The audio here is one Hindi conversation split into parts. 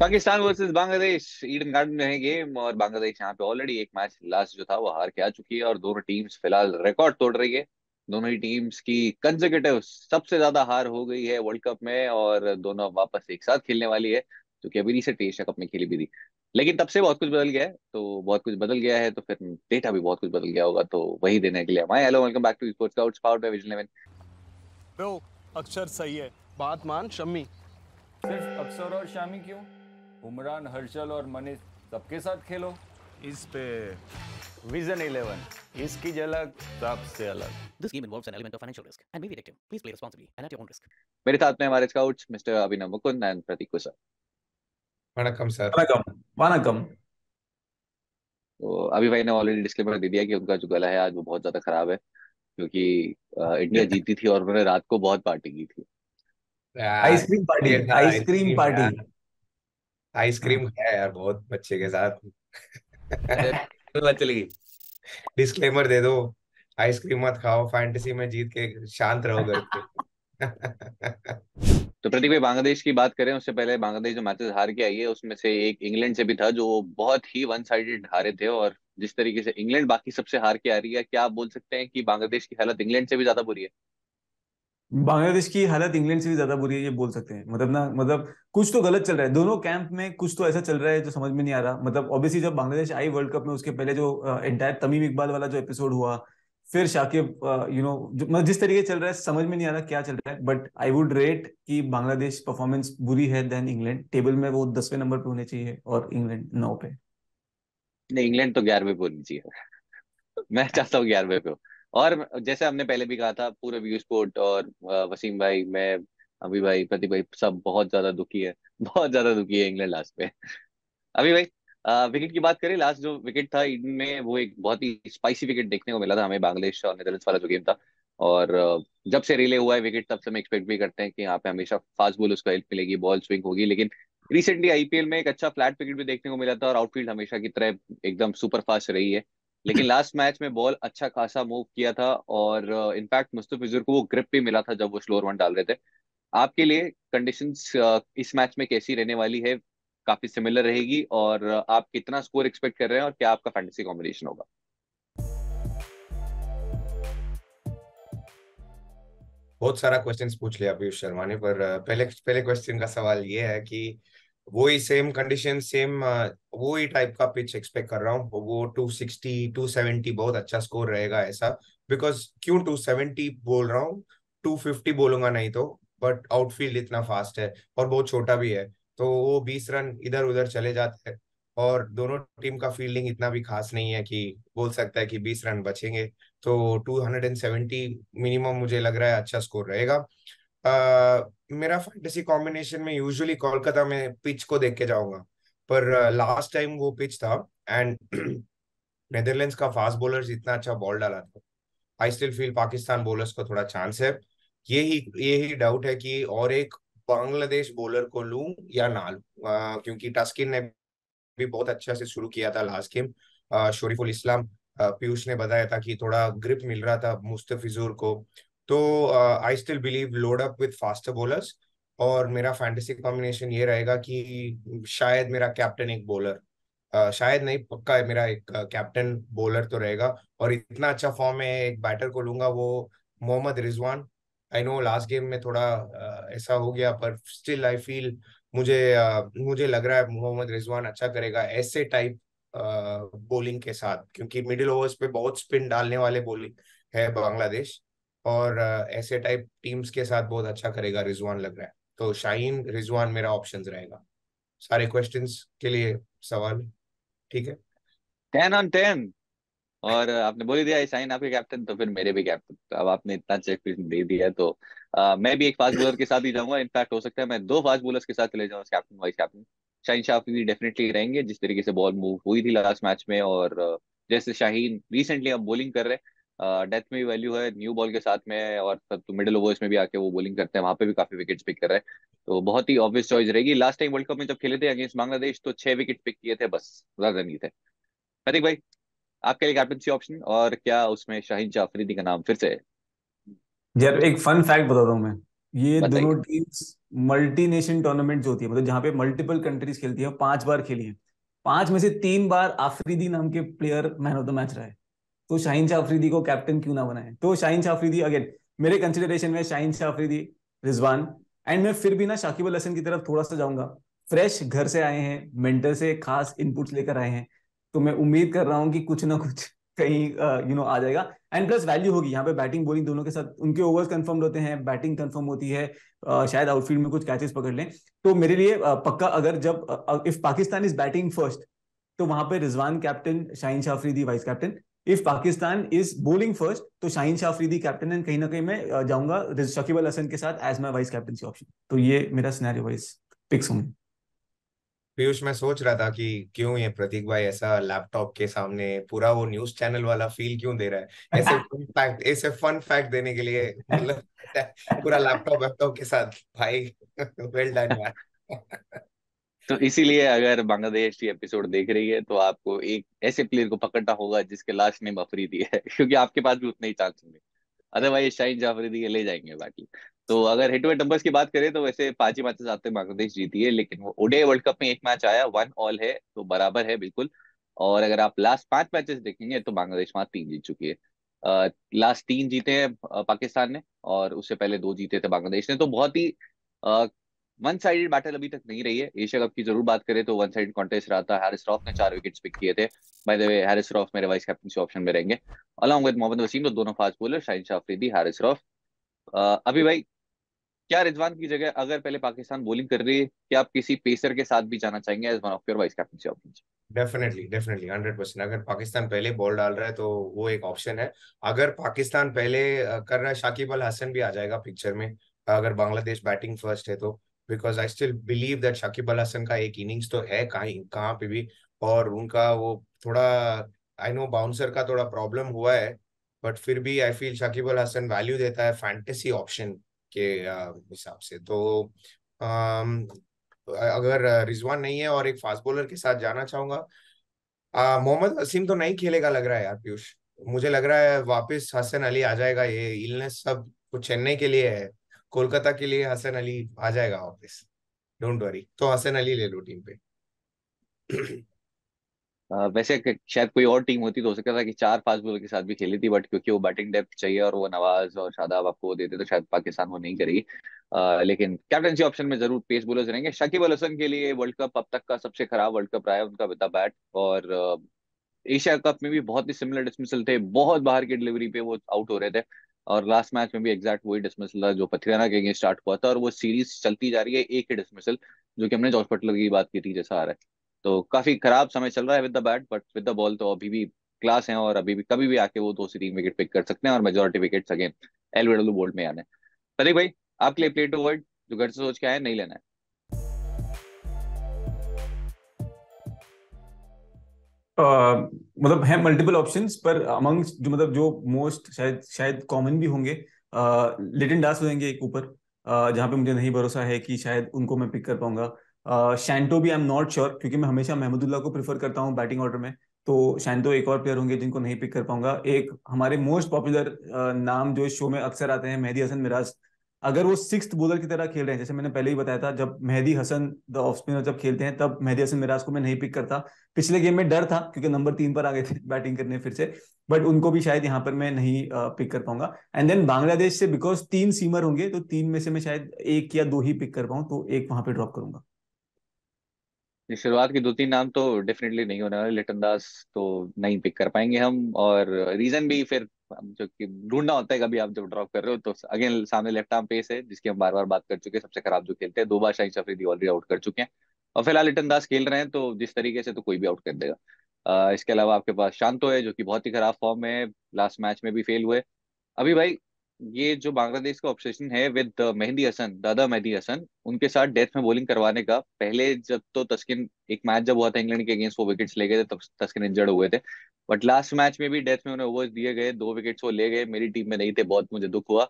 पाकिस्तान वर्सेस बांग्लादेश ईडन गार्डन में है गेम और बांग्लादेश यहाँ पे ऑलरेडी एक मैच लास्ट जो था वो हार के आ चुकी है और दोनों टीम्स फिलहाल रिकॉर्ड तोड़ रही है दोनों ही टीम्स की कंजर्वेटिव सबसे ज्यादा हार हो गई है वर्ल्ड कप में और दोनों वापस एक साथ खेलने वाली है क्योंकि अभी रिसेंट एशिया कप में खेली भी थी लेकिन तब से बहुत कुछ बदल गया है तो बहुत कुछ बदल गया है तो फिर डेटा भी बहुत कुछ बदल गया होगा तो वही देने के लिए हमारे hello welcome back to sports scouts power by Vision 11 bro अक्षर सही है बात मान शम्मी सिर्फ अक्षर और शामी क्यों उमरान हर्षल और मनीष सबके साथ खेलो इस पे विजन इलेवन इसकी झलक सबसे अलग this game involves an element of financial risk and may be reactive please play responsibly and at your own risk मेरे साथ में हमारे scouts mister Abhinav Mukund and Prateek sir वणकम सर वणकम वणकम तो अभी भाई ने ऑलरेडी डिस्क्लेमर दे दिया कि उनका जो गला है आज वो बहुत ज्यादा खराब है क्योंकि इंडिया जीती थी और उन्होंने रात को बहुत पार्टी की थी ice cream party ice cream party ice cream खाया हाँ। यार बहुत बच्चे के साथ चली गई डिस्क्लेमर दे दो आइसक्रीम मत खाओ फैंटेसी में जीत के शांत रहो घर पे तो प्रतीक भाई बांग्लादेश की बात करें उससे पहले बांग्लादेश जो मैचेस हार के आई है उसमें से एक इंग्लैंड से भी था जो बहुत ही वन साइडेड हारे थे और जिस तरीके से इंग्लैंड बाकी सबसे हार के आ रही है क्या आप बोल सकते हैं कि बांग्लादेश की हालत इंग्लैंड से भी ज्यादा बुरी है बांग्लादेश की हालत इंग्लैंड से भी ज्यादा बुरी है ये बोल सकते हैं मतलब ना मतलब कुछ तो गलत चल रहा है दोनों कैंप में कुछ तो ऐसा चल रहा है जो समझ में नहीं आ रहा मतलब ऑब्वियसली जब बांग्लादेश आई वर्ल्ड कप में उसके पहले जो एंटायर तमीम इकबाल वाला जो एपिसोड हुआ फिर शाकिब यू नो मतलब जिस तरीके चल रहा है समझ में नहीं आ रहा क्या चल रहा है बट आई वुड रेट कि बांग्लादेश परफॉर्मेंस बुरी है देन इंग्लैंड टेबल में वो दसवें नंबर पे होने चाहिए और इंग्लैंड नौ पे नहीं इंग्लैंड तो ग्यारहवें पे होनी चाहिए मैं चाहता हूँ ग्यारहवें पे हो और जैसे हमने पहले भी कहा था पूरे व्यू स्पोर्ट और वसीम भाई मैं अभी भाई प्रदीप भाई सब बहुत ज्यादा दुखी है बहुत ज्यादा दुखी है इंग्लैंड लास्ट पे अभी भाई विकेट की बात करें लास्ट जो विकेट था ईडन में वो एक बहुत ही स्पाइसी विकेट देखने को मिला था हमें बांग्लादेश और नेदरलैंड वाला जो गेम था और जब से रिले हुआ है विकेट तब से हम एक्सपेक्ट भी करते हैं कि यहाँ पे हमेशा फास्ट बॉल उसको हेल्प मिलेगी बॉल स्विंग होगी लेकिन रिसेंटली आईपीएल में एक अच्छा फ्लैट विकेट भी देखने को मिला था और आउटफील्ड हमेशा की तरह एकदम सुपर फास्ट रही है लेकिन लास्ट मैच में बॉल अच्छा खासा मूव किया था और इनफैक्ट uh, मुस्तफिजुर को वो ग्रिप भी मिला था जब वो स्लोर वन डाल रहे थे आपके लिए कंडीशंस uh, इस मैच में कैसी रहने वाली है काफी सिमिलर रहेगी और uh, आप कितना स्कोर एक्सपेक्ट कर रहे हैं और क्या आपका फैंटेसी कॉम्बिनेशन होगा बहुत सारा क्वेश्चंस पूछ लिया पीयूष शर्मा ने पर uh, पहले पहले क्वेश्चन का सवाल ये है कि वो ही सेम कंडीशन सेम वो ही टाइप का पिच एक्सपेक्ट कर रहा हूँ वो 260 270 बहुत अच्छा स्कोर रहेगा ऐसा बिकॉज क्यों 270 बोल रहा हूँ 250 बोलूंगा नहीं तो बट आउटफील्ड इतना फास्ट है और बहुत छोटा भी है तो वो 20 रन इधर उधर चले जाते हैं और दोनों टीम का फील्डिंग इतना भी खास नहीं है कि बोल सकता है कि 20 रन बचेंगे तो 270 मिनिमम मुझे लग रहा है अच्छा स्कोर रहेगा uh, मेरा फैंटेसी कॉम्बिनेशन में यूजुअली कोलकाता में पिच को देख के जाऊंगा पर लास्ट uh, टाइम वो पिच था एंड नेदरलैंड्स का फास्ट बॉलर्स इतना अच्छा बॉल डाला था I still feel Pakistan bowlers को थोड़ा चांस है यही यही डाउट है कि और एक बांग्लादेश बॉलर को लू या ना लू uh, क्योंकि टस्किन ने भी बहुत अच्छा से शुरू किया था last game uh, Shariful Islam Piyush ने बताया था कि थोड़ा ग्रिप मिल रहा था मुस्तफिजूर को तो I still believe load up with faster bowlers और मेरा फैंटेसी कॉम्बिनेशन ये रहेगा कि शायद मेरा कैप्टन एक बोलर uh, शायद नहीं पक्का है मेरा एक कैप्टन uh, बोलर तो रहेगा और इतना अच्छा फॉर्म है एक बैटर को लूंगा वो Mohammad Rizwan I know last game में थोड़ा uh, ऐसा हो गया पर स्टिल आई फील मुझे uh, मुझे लग रहा है मोहम्मद रिजवान अच्छा करेगा ऐसे टाइप बॉलिंग के साथ क्योंकि मिडिल ओवर्स पे बहुत स्पिन डालने वाले बॉलिंग है बांग्लादेश और ऐसे टाइप टीम्स के साथ बहुत अच्छा करेगा रिजवान लग रहा है तो शाहीन रिजवान मेरा ऑप्शन रहेगा सारे क्वेश्चंस के लिए सवाल ठीक है टेन ऑन टेन और आपने बोल दिया शाहीन आपके कैप्टन तो फिर मेरे भी कैप्टन तो अब आपने इतना चेक दे दिया तो आ, मैं भी एक फास्ट बॉलर के साथ ही जाऊंगा इनफैक्ट हो सकता है मैं दो फास्ट बॉलर्स के साथ चले जाऊँ captain vice captain Shaheen Shah भी डेफिनेटली रहेंगे जिस तरीके से बॉल मूव हुई थी लास्ट मैच में और जैसे शाहीन रिसेंटली अब बॉलिंग कर रहे हैं डेथ में भी वैल्यू है न्यू बॉल के साथ में और तो मिडिल ओवर्स में भी आके वो बॉलिंग करते हैं वहां पे भी काफी विकेट्स पिक कर रहे हैं तो बहुत ही ऑब्वियस चॉइस रहेगी लास्ट टाइम वर्ल्ड कप में जब खेले थे अगेंस्ट बांग्लादेश तो छह विकेट पिक किए थे बस ज्यादा नहीं थे प्रतीक भाई आपके लिए कैप्टनसी ऑप्शन और क्या उसमें शाहिन जाफरीदी का नाम फिर से यार एक फन फैक्ट बता दूं मैं ये दोनों टीम्स मल्टी नेशन टूर्नामेंट जो होती है मतलब जहां पे मल्टीपल कंट्रीज खेलती है पांच बार खेली है पांच में से तीन बार आफरीदी नाम के player man of the match रहा है तो शाहिन शाह अफरीदी को कैप्टन क्यों ना बनाए तो शाहिन शाह अफरीदी अगेन मेरे कंसिडरेशन में शाहिन शाह अफरीदी रिजवान एंड मैं फिर भी ना शाकिब अल हसन की तरफ थोड़ा सा जाऊंगा फ्रेश घर से आए हैं मेंटर से खास इनपुट्स लेकर आए हैं तो मैं उम्मीद कर रहा हूँ कि कुछ ना कुछ कहीं you uh, know you know, आ जाएगा एंड प्लस वैल्यू होगी यहाँ पे बैटिंग बोलिंग दोनों के साथ उनके ओवर्स कंफर्म होते हैं बैटिंग कंफर्म होती है uh, शायद आउटफील्ड में कुछ कैचेस पकड़ लें तो मेरे लिए पक्का अगर जब if Pakistan is batting first तो वहां पे Rizwan captain Shaheen Shah Afridi vice captain if Pakistan is bowling first तो शाहिन शाह अफरीदी कैप्टन एंड कहीं ना कहीं मैं जाऊंगा शकीब अल हसन के साथ as my vice captaincy option तो ये मेरा सिनेरियो वाइज पिक्स होंगे पीयूष मैं सोच रहा था कि क्यों ये प्रतीक भाई ऐसा लैपटॉप के सामने पूरा वो न्यूज चैनल वाला फील क्यों दे रहा है ऐसे फन फैक्ट ऐसे फन फैक्ट देने के लिए मतलब पूरा लैपटॉप वैपटॉप के साथ भाई वेल डन यार तो इसीलिए अगर बांग्लादेश की एपिसोड देख रही है तो आपको एक ऐसे प्लेयर को पकड़ना होगा जिसके लास्ट नेम अफरीदी है क्योंकि आपके पास भी उतने ही चांस होंगे अदरवाइज शाहिद जाफरीदी ले जाएंगे बाकी तो अगर टू हेड नंबर्स की बात करें तो वैसे पांच ही मैचेस आते बांग्लादेश जीती है लेकिन वो वर्ल्ड कप में एक मैच आया वन ऑल है तो बराबर है बिल्कुल और अगर आप लास्ट पांच मैचेस देखेंगे तो बांग्लादेश वहां तीन जीत चुकी है लास्ट तीन जीते हैं पाकिस्तान ने और उससे पहले दो जीते थे बांग्लादेश ने तो बहुत ही वन साइडेड बैटल अभी तक नहीं रही है एशिया कप की जरूर बात करें तो वन साइड कॉन्टेस्ट रहा था हैरिस रॉफ ने चार विकेट्स पिक किए थे by the way Haris Rauf मेरे वाइस कैप्टनसी ऑप्शन में रहेंगे अलॉन्ग विद मोहम्मद वसीम तो दोनों फास्ट बॉलर शाहिन शाह अफरीदी हैरिस रॉफ अभी भाई क्या रिजवान की जगह अगर पहले पाकिस्तान बॉलिंग कर रही है क्या आप किसी पेसर के साथ भी जाना चाहेंगे as one of your vice captaincy option definitely definitely hundred percent अगर पाकिस्तान पहले बॉल डाल रहा है तो वो एक ऑप्शन है अगर पाकिस्तान पहले कर रहा है शाकिब अल हसन भी आ जाएगा पिक्चर में अगर बांग्लादेश बैटिंग फर्स्ट है तो because I still believe that Shakib Al Hasan का एक इनिंग्स तो है कहीं कहाँ पे भी और उनका वो थोड़ा आई नो बाउंसर का थोड़ा प्रॉब्लम हुआ है बट फिर भी I feel Shakib Al Hasan value देता है फैंटेसी ऑप्शन के हिसाब से तो अगर रिजवान नहीं है और एक फास्ट बॉलर के साथ जाना चाहूंगा मोहम्मद वसीम तो नहीं खेलेगा लग रहा है यार पीयूष मुझे लग रहा है वापस हसन अली आ जाएगा ये इलनेस सब कुछ चेन्नई के लिए है कोलकाता के लिए हसन अली आ जाएगा वापस डोंट वरी तो हसन अली ले लो टीम पे आ, वैसे शायद कोई और टीम होती तो हो सकता था कि चार फास्ट बॉलर के साथ भी खेली थी बट क्योंकि वो बैटिंग डेप्थ चाहिए और वो नवाज और शादाब आपको वो देते तो शायद पाकिस्तान वो नहीं करेगी लेकिन कैप्टनसी ऑप्शन में जरूर पेस बॉलर्स रहेंगे शकीब अल हसन के लिए वर्ल्ड कप अब तक का सबसे खराब वर्ल्ड कप रहा है उनका बिता बैट और एशिया कप में भी बहुत ही सिमिलर डिसमिसल थे बहुत बाहर की डिलीवरी पे वो आउट हो रहे थे और लास्ट मैच में भी एग्जैक्ट वही डिसमिसल था जो पथियाना के अगेंस्ट स्टार्ट हुआ था और वो सीरीज चलती जा रही है एक ही डिसमिसल जो कि हमने जॉर्ज पटलर की बात की थी जैसा आ रहा है तो काफी खराब समय चल रहा है with the bat but with the ball तो अभी भी क्लास है और अभी भी कभी भी आके वो दो से तीन विकेट पिक कर सकते हैं और majority wicket again LBW bowled में आने सलीक भाई आपके लिए प्लेट वर्ड जो घर से सोच के आए नहीं लेना है मतलब है मल्टीपल ऑप्शन पर अमंग जो मतलब जो मोस्ट शायद शायद कॉमन भी होंगे लिटन डास हो जाएंगे एक ऊपर जहां पे मुझे नहीं भरोसा है कि शायद उनको मैं पिक कर पाऊंगा शैंटो भी आई एम नॉट श्योर क्योंकि मैं हमेशा महमूदुल्ला को प्रीफर करता हूँ बैटिंग ऑर्डर में तो शैंटो एक और प्लेयर होंगे जिनको नहीं पिक कर पाऊंगा एक हमारे मोस्ट पॉपुलर नाम जो इस शो में अक्सर आते हैं मेहदी हसन मिराज अगर वो सिक्स बोलर की तरह खेल रहे हैं जैसे मैंने पहले ही बताया था जब Mehdi Hasan the off spinner जब खेलते हैं तब मेहदी हसन मिराज को मैं नहीं पिक करता पिछले गेम में डर था क्योंकि नंबर तीन पर आ गए थे बैटिंग करने फिर से बट उनको भी शायद यहाँ पर मैं नहीं पिक कर पाऊंगा एंड देन बांग्लादेश से बिकॉज तीन सीमर होंगे तो तीन में से मैं शायद एक या दो ही पिक कर पाऊँ तो एक वहां पर ड्रॉप करूंगा शुरुआत के दो तीन नाम तो डेफिनेटली नहीं होने वाले लिटन दास तो नहीं पिक कर पाएंगे हम और रीजन भी फिर जो कि ढूंढना होता है कभी आप जब ड्रॉप कर रहे हो तो अगेन सामने लेफ्ट आर्म पेस है जिसकी हम बार बार बात कर चुके हैं सबसे खराब जो खेलते हैं दो बार शाहिद शफरीदी ऑलरेडी आउट कर चुके हैं और फिलहाल लिटन दास खेल रहे हैं तो जिस तरीके से तो कोई भी आउट कर देगा इसके अलावा आपके पास शांतो है जो कि बहुत ही खराब फॉर्म है लास्ट मैच में भी फेल हुए अभी भाई ये जो बांग्लादेश का ऑब्सेशन है विद मेहंदी हसन दादा मेहंदी हसन उनके साथ डेथ में बॉलिंग करवाने का पहले जब तो तस्किन एक मैच जब हुआ था इंग्लैंड के अगेंस्ट वो विकेट्स ले गए थे तब तस्किन इंजर्ड हुए थे बट लास्ट मैच में भी डेथ में उन्हें ओवर्स दिए गए दो विकेट्स वो ले गए मेरी टीम में नहीं थे बहुत मुझे दुख हुआ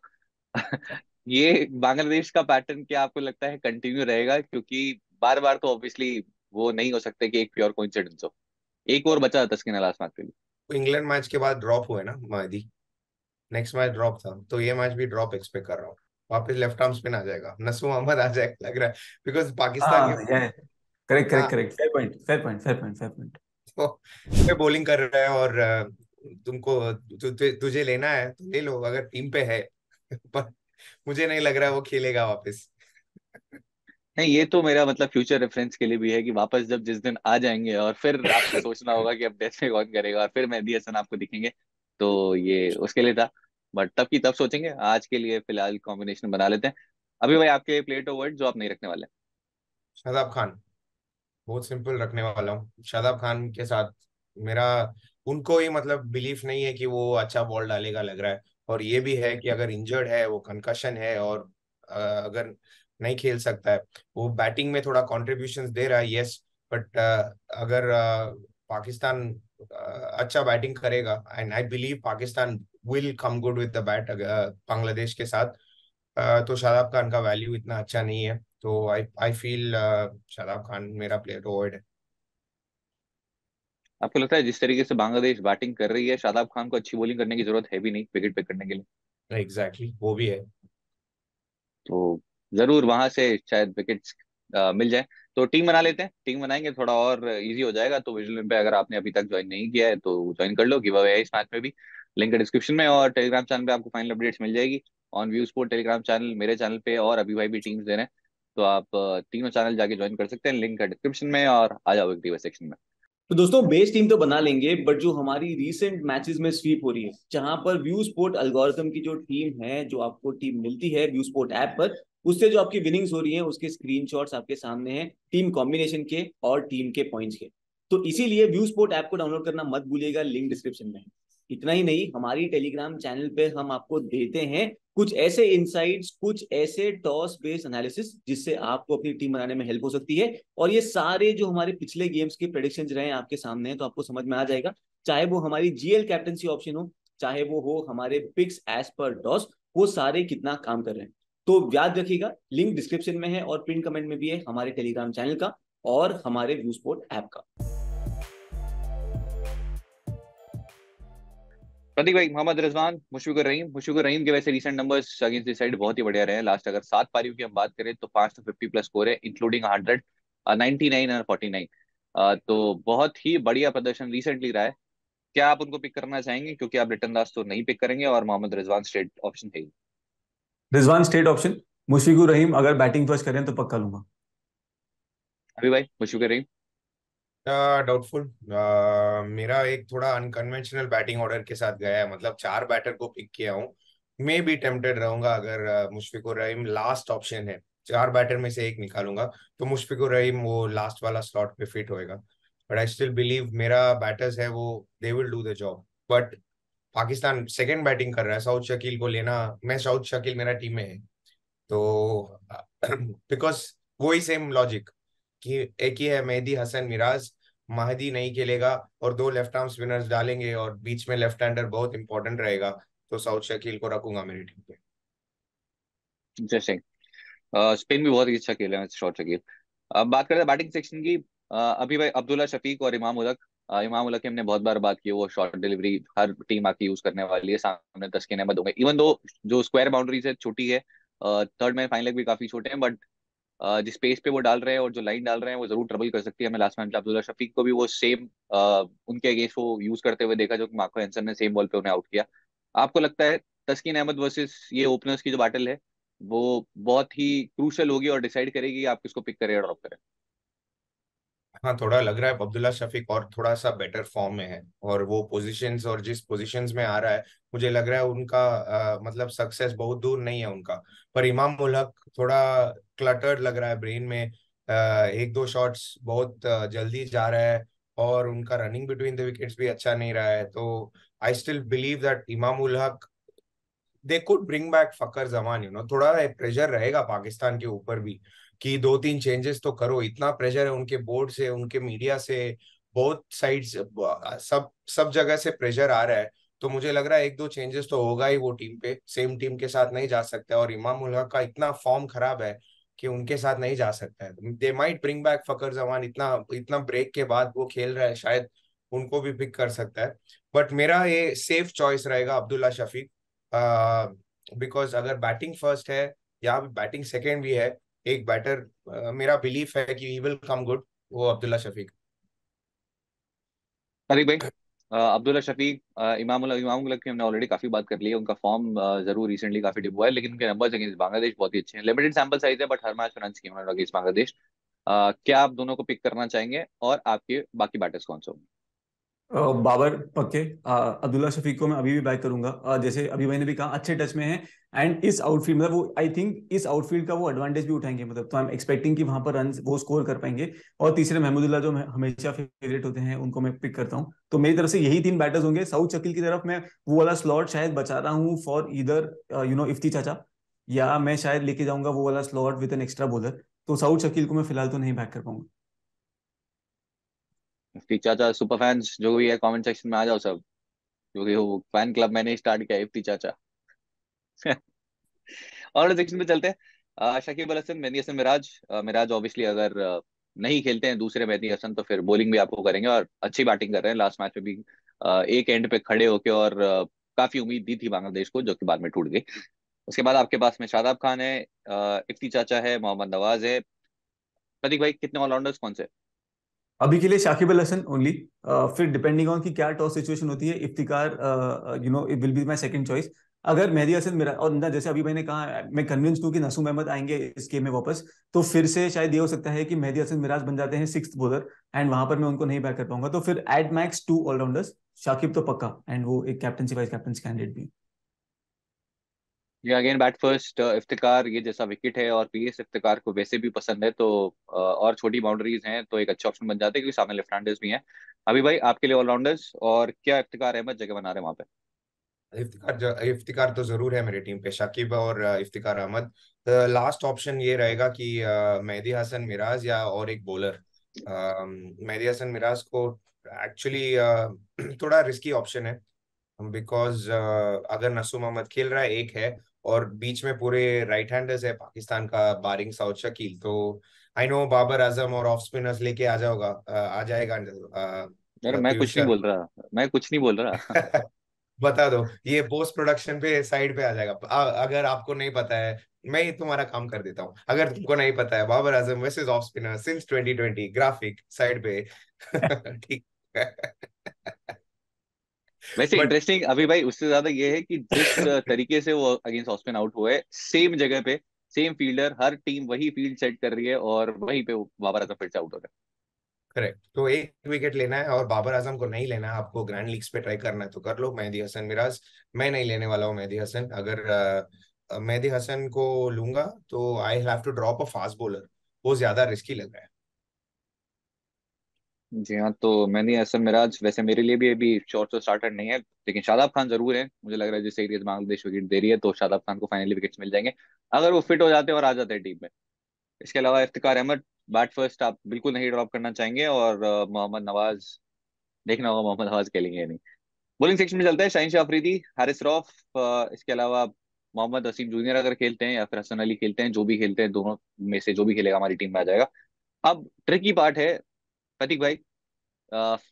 ये बांग्लादेश का पैटर्न क्या आपको लगता है कंटिन्यू रहेगा क्योंकि बार बार तो ऑब्वियसली वो नहीं हो सकते कि एक प्योर कोइंसिडेंस हो एक और बचा था तस्किन लास्ट मैच के लिए इंग्लैंड मैच के बाद ड्रॉप हुए ना मादी नेक्स्ट मैच ड्रॉप था तो ये मैच भी ड्रॉप एक्सपेक्ट कर रहा हूँ वापस लेफ्ट आर्म स्पिन आ जाएगा नसू अहमद आ जाएगा लग रहा है because Pakistan correct correct correct fair point fair point fair point fair point तो मैं बॉलिंग कर रहा है और तुमको तु, तु, तुझे लेना है तो ले लो अगर टीम पे है पर मुझे नहीं लग रहा वो खेलेगा वापस नहीं ये तो मेरा मतलब फ्यूचर रेफरेंस के लिए भी है कि वापस जब जिस दिन आ जाएंगे और फिर आपको सोचना होगा कि अब डेथ में कौन करेगा और फिर मेहदी हसन आपको दिखेंगे तो ये उसके लिए था बट तब की तब सोचेंगे आज के लिए फिलहाल कॉम्बिनेशन बना लेते हैं अभी भाई आपके प्लेट ऑफ वर्ड जो आप नहीं रखने वाले शादाब खान बहुत सिंपल रखने वाला हूँ शादाब खान के साथ मेरा उनको ही मतलब बिलीफ नहीं है कि वो अच्छा बॉल डालेगा लग रहा है और ये भी है कि अगर इंजर्ड है वो कंकशन है और अगर नहीं खेल सकता है वो बैटिंग में थोड़ा कॉन्ट्रीब्यूशन दे रहा है यस बट अगर पाकिस्तान अच्छा बैटिंग करेगा and I believe Pakistan will come good with the bat Bangladesh के साथ तो शादाब खान का वैल्यू इतना अच्छा नहीं है तो I I feel Shadab Khan मेरा प्लेयर टू अवॉइड है आपको लगता है जिस तरीके से बांग्लादेश बैटिंग कर रही है शादाब खान को अच्छी बॉलिंग करने की जरूरत है भी नहीं विकेट करने के लिए एग्जैक्टली exactly, वो भी है तो जरूर वहां से शायद विकेट्स uh, मिल जाए तो टीम बना लेते हैं टीम बनाएंगे थोड़ा और इजी हो जाएगा तो विजुअल पे अगर आपने अभी तक ज्वाइन नहीं किया है तो ज्वाइन कर लो गिव अवे इस मैच में भी लिंक डिस्क्रिप्शन में और टेलीग्राम चैनल पे आपको फाइनल अपडेट्स मिल जाएगी on View Sport Telegram channel मेरे चैनल पे और अभी भाई भी टीम्स दे रहे हैं तो आप तीनों चैनल जाके ज्वाइन कर सकते हैं लिंक है डिस्क्रिप्शन में और आ जाओ सेक्शन में तो दोस्तों बेस टीम तो बना लेंगे बट जो हमारी रीसेंट मैचेस में स्वीप हो रही है जहां पर व्यू स्पोर्ट अल्गोरिथम की जो टीम है जो आपको टीम मिलती है व्यू स्पोर्ट ऐप पर उससे जो आपकी विनिंग्स हो रही है उसके स्क्रीन आपके सामने हैं टीम कॉम्बिनेशन के और टीम के पॉइंट्स के तो इसीलिए व्यू स्पोर्ट ऐप को डाउनलोड करना मत भूलिएगा लिंक डिस्क्रिप्शन में इतना ही नहीं हमारी टेलीग्राम चैनल पे हम आपको देते हैं कुछ ऐसे इंसाइट्स कुछ ऐसे टॉस बेस्ड एनालिसिस जिससे आपको अपनी टीम बनाने में हेल्प हो सकती है और ये सारे जो हमारे पिछले गेम्स के प्रोडिक्शन रहे हैं आपके सामने हैं तो आपको समझ में आ जाएगा चाहे वो हमारी जीएल कैप्टनसी ऑप्शन हो चाहे वो हो हमारे पिक्स एज पर डॉस वो सारे कितना काम कर रहे हैं तो याद रखिएगा लिंक डिस्क्रिप्शन में है और प्रिंट कमेंट में भी है हमारे टेलीग्राम चैनल का और हमारे व्यू स्पोर्ट ऐप का प्रदीप भाई मोहम्मद रिजवान मुशफिक रहीम मुशफिक रहीम के वैसे recent numbers against this side बहुत ही बढ़िया रहे हैं लास्ट अगर सात पारियों की हम बात करें तो पांच तो फिफ्टी प्लस स्कोर है इंक्लूडिंग हंड्रेड नाइनटी नाइन और फोर्टी नाइन तो बहुत ही बढ़िया प्रदर्शन रिसेंटली रहा है क्या आप उनको पिक करना चाहेंगे क्योंकि आप रिटर्न दास तो नहीं पिक करेंगे और मोहम्मद रिजवान स्टेट ऑप्शन है रिजवान स्टेट ऑप्शन मुशफिक रहीम अगर बैटिंग फर्स्ट करें तो पक्का लूंगा अभी भाई Mushfiq Rahim doubtful uh, uh, मेरा एक थोड़ा अनकन्वेंशनल बैटिंग ऑर्डर के साथ गया है मतलब चार बैटर को पिक किया हूँ मैं भी टेम्पटेड रहूंगा अगर uh, Mushfiqur Rahim last option है चार बैटर में से एक निकालूंगा तो मुशफिकुर रहीम वो लास्ट वाला स्लॉट पे फिट होएगा बट आई स्टिल बिलीव मेरा बैटर्स है वो they will do the job but Pakistan second batting कर रहा है साउथ शकील को लेना मैं साउथ शकील मेरा टीम में है तो बिकॉज वही सेम लॉजिक कि एक ही है मेहदी हसन मिराज महदी नहीं खेलेगा और दो लेफ्ट आर्म स्पिनर्स डालेंगे और बीच में लेफ्ट हैंडर बहुत इंपॉर्टेंट रहेगा तो साउथ शकील को रखूंगा मेरी टीम पे इंटरेस्टिंग स्पेन भी बहुत ही अच्छा खेल है शॉट शकील अब बात करते हैं बैटिंग सेक्शन की uh, अभी भाई अब्दुल्ला शफीक और इमाम उलक इमाम उलक हमने बहुत बार बात की वो शॉर्ट डिलीवरी हर टीम आके यूज करने वाली है सामने दस के नहमत होंगे इवन दो जो स्क्वायर बाउंड्रीज है छोटी है थर्ड मैन फाइनल भी काफी छोटे हैं बट जिस पेस पे वो डाल रहे हैं और जो लाइन डाल रहे हैं वो जरूर ट्रबल कर सकती है हमें लास्ट मैच अब्दुल्ला शफीक को भी वो सेम उनके अगेंस्ट वो यूज करते हुए देखा जो कि मार्को एंसन ने सेम बॉल पे उन्हें आउट किया आपको लगता है तस्कीन अहमद वर्सेस ये ओपनर्स की जो बैटल है वो बहुत ही क्रूशल होगी और डिसाइड करेगी आप किसको पिक करें या ड्रॉप करें हाँ थोड़ा लग रहा है अब्दुल्ला शफीक और थोड़ा सा बेटर फॉर्म में है और वो पोजीशंस और जिस पोजीशंस में आ रहा है मुझे लग रहा है उनका आ, मतलब सक्सेस बहुत दूर नहीं है उनका पर इमाम उल थोड़ा क्लटर्ड लग रहा है ब्रेन में आ, एक दो शॉट्स बहुत जल्दी जा रहा है और उनका रनिंग बिटवीन द विकेट्स भी अच्छा नहीं रहा है तो I still believe that Imam ul Haq they could bring back Fakhar Zaman you know थोड़ा प्रेशर रहेगा पाकिस्तान के ऊपर भी कि दो तीन चेंजेस तो करो इतना प्रेशर है उनके बोर्ड से उनके मीडिया से बहुत साइड सब सब जगह से प्रेशर आ रहा है तो मुझे लग रहा है एक दो चेंजेस तो होगा ही वो टीम पे सेम टीम के साथ नहीं जा सकता और इमाम उल्हा का इतना फॉर्म खराब है कि उनके साथ नहीं जा सकता है they might bring back Fakhar जवान इतना इतना ब्रेक के बाद वो खेल रहा है शायद उनको भी पिक कर सकता है बट मेरा ये सेफ चॉइस रहेगा अब्दुल्ला शफीक बिकॉज अगर बैटिंग फर्स्ट है या बैटिंग सेकेंड भी है एक बैटर uh, मेरा बिलीफ है कि ही विल कम गुड वो अब्दुल्ला शफीक अरे भाई uh, अब्दुल्ला शफीक इमाम uh, इमाम की हमने ऑलरेडी काफी बात कर ली है उनका फॉर्म जरूर रिसेंटली काफी डिप हुआ है लेकिन उनके नंबर अगेंस्ट बांग्लादेश बहुत ही अच्छे हैं लिमिटेड सैंपल साइज है बट हर मैच रन की अगेंस्ट बांग्लादेश क्या आप दोनों को पिक करना चाहेंगे और आपके बाकी बैटर्स कौन से होंगे बाबर पक्के अब्दुल्ला शफीक को मैं अभी भी बाय करूंगा जैसे अभी मैंने भी कहा अच्छे टच में है एंड इस आउटफील्ड मतलब वो आई थिंक इस आउटफील्ड का वो एडवांटेज भी उठाएंगे मतलब तो आई एम एक्सपेक्टिंग कि वहां पर रन वो स्कोर कर पाएंगे और तीसरे महमूदुल्ला जो हमेशा फेवरेट होते हैं उनको मैं पिक करता हूँ तो मेरी तरफ से यही तीन बैटर्स होंगे साउथ शकील की तरफ मैं वो वाला स्लॉट शायद बचा रहा हूँ फॉर इधर यू नो इफ्ती चाचा या मैं शायद लेके जाऊंगा वो वाला slot with an extra bowler तो साउथ शकील को मैं फिलहाल तो नहीं बैक कर पाऊंगा इफ्ती चाचा सुपर फैंस जो भी है कमेंट सेक्शन में आ जाओ सब क्योंकि हो फैन क्लब मैंने स्टार्ट किया इफ्ती चाचा और सेक्शन पे चलते हैं शकीब अल हसन मेहंदी हसन मिराज मिराज ऑब्वियसली अगर नहीं खेलते हैं दूसरे मेहंदी हसन तो फिर बॉलिंग भी आपको करेंगे और अच्छी बैटिंग कर रहे हैं लास्ट मैच में भी एक एंड पे खड़े होके और काफी उम्मीद दी थी बांग्लादेश को जो कि बाद में टूट गई उसके बाद आपके पास में शादाब खान है इफ्ती चाचा है मोहम्मद नवाज है प्रतीक भाई कितने ऑलराउंडर्स कौन से अभी के लिए शाकिब अल हसन ओनली फिर डिपेंडिंग ऑन कि क्या टॉस सिचुएशन होती है Iftikhar you know it will be my second choice अगर मेहदी हसन मेरा और ना जैसे अभी मैंने कहा मैं कन्विंस हूँ कि नसूम अहमद आएंगे इस गेम में वापस तो फिर से शायद ये हो सकता है कि मेहदी हसन मिराज बन जाते हैं सिक्स बोलर एंड वहां पर मैं उनको नहीं बैक कर पाऊंगा तो फिर at max two allrounders Shakib तो पक्का एंड वो एक कैप्टनसी वाइस कैप्टन कैंडिडेट भी ये अगेन बैट फर्स्ट इफ्तिकार ये जैसा विकेट है और पीएस इफ्तिकार को वैसे भी पसंद है तो uh, और छोटी बाउंड्रीज हैं तो एक अच्छा ऑप्शन बन जाते हैं क्योंकि सामने लेफ्ट हैंडर्स भी हैं अभी भाई आपके लिए ऑलराउंडर्स और क्या इफ्तिकार अहमद जगह बना रहे हैं वहां पे इफ्तिकार इफ्तिकार तो जरूर है मेरी टीम पे शाकिब और Iftikhar uh, Ahmed last option ये रहेगा कि uh, मेहदी हसन मिराज या और एक बॉलर um, मेहदी हसन मिराज को एक्चुअली uh, थोड़ा रिस्की ऑप्शन है बिकॉज अगर नसूम अहमद खेल रहा है एक है और बीच में पूरे राइट हैंडर्स है पाकिस्तान का बारिंग साउथ शकील तो आई नो बाबर आजम और ऑफ स्पिनर्स लेके आ जाओगा आ जाएगा यार मैं कुछ नहीं बोल रहा मैं कुछ नहीं बोल रहा बता दो ये पोस्ट प्रोडक्शन पे साइड पे आ जाएगा आ, अगर आपको नहीं पता है मैं तुम्हारा काम कर देता हूँ अगर तुमको नहीं पता है Babar Azam versus off spinner since 2020 graphic side पे ठीक वैसे इंटरेस्टिंग अभी भाई उससे ज्यादा ये है कि जिस तरीके से वो अगेंस्ट ऑस्पिन आउट हुए सेम जगह पे सेम फील्डर हर टीम वही फील्ड सेट कर रही है और वहीं पे बाबर आजम फिर से आउट हो गया करेक्ट तो एक विकेट लेना है और बाबर आजम को नहीं लेना है आपको ग्रैंड लीग्स पे ट्राई करना है तो कर लो मेहदी हसन मिराज मैं नहीं लेने वाला हूँ मेहदी हसन अगर मेहदी हसन को लूंगा तो I have to drop a fast bowler वो ज्यादा रिस्की लग रहा है जी हाँ तो मैंने ऐसा मिराज वैसे मेरे लिए भी अभी शॉर्ट स्टार्टर नहीं है लेकिन शादाब खान जरूर है मुझे लग रहा है जिस तरीके से बांग्लादेश विकेट दे रही है तो शादाब खान को फाइनली विकेट्स मिल जाएंगे अगर वो फिट हो जाते हैं और आ जाते हैं टीम में इसके अलावा इफ्तिकार अहमद बैट फर्स्ट आप बिल्कुल नहीं ड्रॉप करना चाहेंगे और मोहम्मद नवाज देखना होगा मोहम्मद नवाज खेलेंगे या नहीं बॉलिंग सेक्शन में चलता है शाहिन शाह अफरीदी हारिस रॉफ इसके अलावा मोहम्मद वसीम जूनियर अगर खेलते हैं या फिर हसन अली खेलते हैं जो भी खेलते हैं दोनों में से जो भी खेलेगा हमारी टीम में आ जाएगा अब ट्रिकी पार्ट है फतिक भाई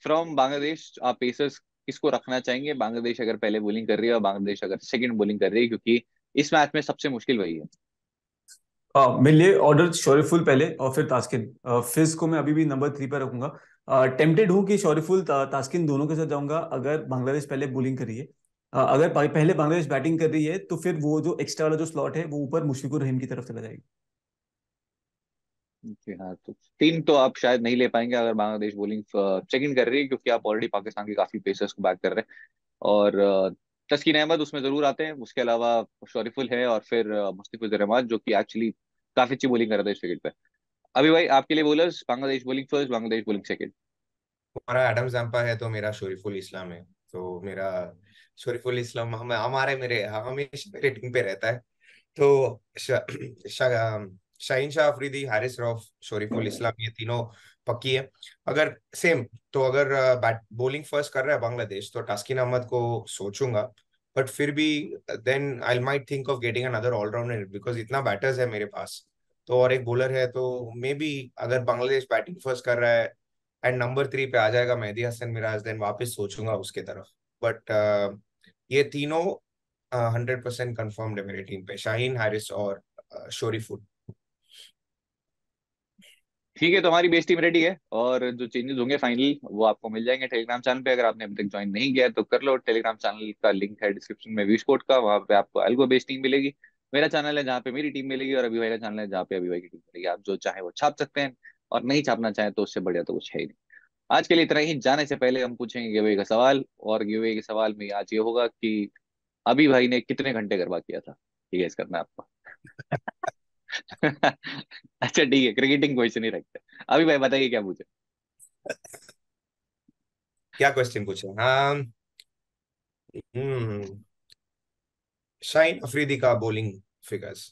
फ्रॉम बांग्लादेश आप पेसर्स किसको रखना चाहेंगे बांग्लादेश अगर पहले बोलिंग कर रही है और बांग्लादेश अगर सेकंड बोलिंग कर रही है क्योंकि इस मैच में सबसे मुश्किल वही है हाँ, मैं मेरे लिए ऑर्डर शोरीफुल पहले और फिर तास्किन फिज uh, को मैं अभी भी नंबर थ्री पर रखूंगा टेम्पटेड uh, हूँ कि शोरीफुल तास्किन दोनों के साथ जाऊंगा अगर बांग्लादेश पहले बोलिंग कर रही है uh, अगर पहले बांग्लादेश बैटिंग कर रही है तो फिर वो जो एक्स्ट्रा वाला जो स्लॉट है वो ऊपर मुश्फिकुर रहीम की तरफ चला जाएगा जी हाँ तो तीन तो आप शायद नहीं ले पाएंगे अगर बांग्लादेश बॉलिंग चेक इन कर रही है क्योंकि आप ऑलरेडी पाकिस्तान के काफी पेसर्स को बैक कर रहे हैं और तस्किन अहमद उसमें जरूर आते हैं उसके अलावा शरीफुल है और फिर मुस्तफिजुर जो कि एक्चुअली काफी अच्छी बॉलिंग कर रहे थे इस विकेट पर अभी भाई आपके लिए bowlers Bangladesh bowling first Bangladesh bowling second हमारा एडम जम्पा है तो मेरा शरीफुल इस्लाम है तो मेरा शरीफुल इस्लाम हमारे मेरे हमेशा मेरे टीम पे रहता है तो शा, शा, शाहीन शाह अफरीदी हारिस रॉफ शोरीफुल हम्म। इस्लाम ये तीनों पक्की है अगर सेम तो अगर बैट बॉलिंग फर्स्ट कर रहा है बांग्लादेश तो टास्किन अहमद को सोचूंगा बट फिर भी then I might think of getting another all-rounder because इतना बैटर्स है मेरे पास तो और एक बॉलर है तो मे बी अगर बांग्लादेश बैटिंग फर्स्ट कर रहा है एंड नंबर थ्री पे आ जाएगा मेहदी हसन मिराज देन वापस सोचूंगा उसके तरफ बट uh, ये तीनों हंड्रेड परसेंट कंफर्म्ड है मेरे टीम पे शाहीन हारिस और uh, शोरीफुल ठीक है तो हमारी बेस्ट टीम रेडी है और जो चेंजेस होंगे फाइनली वो आपको मिल जाएंगे टेलीग्राम चैनल पे अगर आपने अभी तक ज्वाइन नहीं किया है तो कर लो टेलीग्राम चैनल का लिंक है डिस्क्रिप्शन में वीश का वहाँ पे आपको एल्गो बेस्ट टीम मिलेगी मेरा चैनल है जहाँ पे मेरी टीम मिलेगी और अभी भाई का चैनल है जहाँ पे अभी भाई की टीम मिलेगी आप जो चाहे वो छाप सकते हैं और नहीं छापना चाहें तो उससे बढ़िया तो कुछ है ही नहीं आज के लिए इतना ही जाने से पहले हम पूछेंगे गिवे का सवाल और गिवे के सवाल में आज ये होगा कि अभी भाई ने कितने घंटे गरबा किया था ठीक है करना आपका अच्छा ठीक है क्रिकेटिंग क्वेश्चन ही रखते अभी भाई बताइए क्या पूछे क्या क्वेश्चन पूछे हाँ हम्म। शाइन अफरीदी का बॉलिंग फिगर्स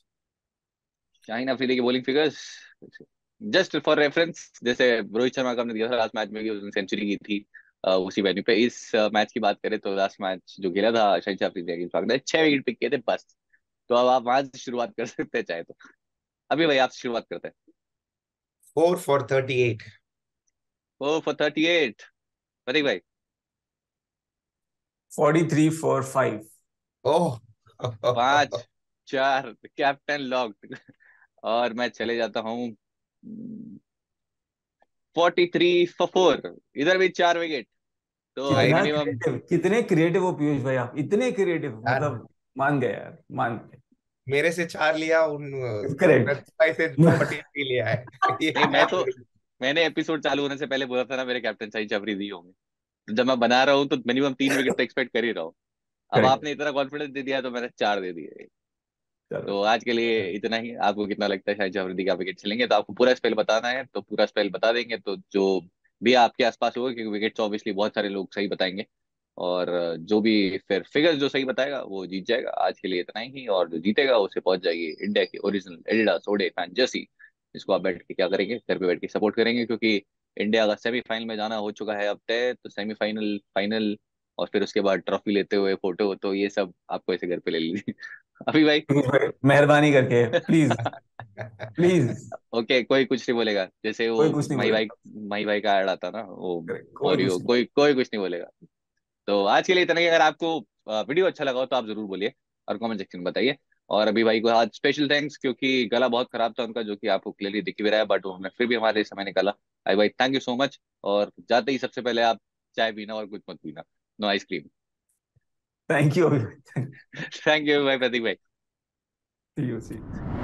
शाइन अफरीदी के bowling figures just for reference जैसे रोहित शर्मा का हमने दिया था लास्ट मैच में भी उसने सेंचुरी की थी उसी वेन्यू पे इस मैच की बात करें तो लास्ट मैच जो खेला था शाइन अफरीदी अगेंस्ट पाकिस्तान छह विकेट पिक किए थे बस तो अब आप वहां से शुरुआत कर सकते हैं चाहे तो अभी भाई आप शुरुआत करते हैं four for thirty eight four for thirty eight Prateek भाई forty three four five oh पांच चार कैप्टन लॉक और मैं चले जाता हूँ फोर्टी थ्री फोर इधर भी चार विकेट तो मिनिमम कितने क्रिएटिव हो पीयूष भाई आप इतने क्रिएटिव मतलब मान गए यार मान गए मेरे से चार लिया उन से लिया है ये मैं तो मैंने एपिसोड चालू होने से पहले बोला था ना मेरे कैप्टन शाहिद अफरीदी होंगे जब मैं बना रहा हूँ तो मिनिमम तीन विकेट तो एक्सपेक्ट कर ही रहा हूँ अब आपने इतना कॉन्फिडेंस दे दिया तो मैंने चार दे दिए तो आज के लिए इतना ही आपको कितना लगता है शाहिद का विकेट चलेंगे तो आपको पूरा स्पेल बताना है तो पूरा स्पेल बता देंगे तो जो भी आपके आसपास होगा क्योंकि विकेट ऑब्वियसली तो बहुत सारे लोग सही बताएंगे और जो भी फिर फिगर्स जो सही बताएगा वो जीत जाएगा आज के लिए इतना ही और जो जीतेगा उसे पहुंच जाएगी इंडिया की ओरिजिनल एडिडास ओडे फैन जर्सी इसको आप बैठ के क्या करेंगे घर पे बैठ के सपोर्ट करेंगे क्योंकि इंडिया का सेमीफाइनल में जाना हो चुका है अब तय तो सेमीफाइनल फाइनल और फिर उसके बाद ट्रॉफी लेते हुए फोटो तो ये सब आपको ऐसे घर पे ले लीजिए अभी भाई मेहरबानी करके प्लीज प्लीज ओके okay, कोई कुछ नहीं बोलेगा जैसे वो माई भाई माई भाई का एड आता ना वो कोई कोई कुछ नहीं बोलेगा तो आज के लिए इतना ही अगर आपको वीडियो अच्छा लगा हो तो आप जरूर बोलिए और कमेंट सेक्शन में बताइए और अभी भाई को आज स्पेशल थैंक्स क्योंकि गला बहुत खराब था उनका जो कि आपको क्लियरली दिख भी रहा है बट उन्होंने फिर भी हमारे समय निकाला आई भाई थैंक यू सो मच और जाते ही सबसे पहले आप चाय पीना और कुछ मत पीना no ice cream thank you thank you भाई प्रतीक भाई See you, see you.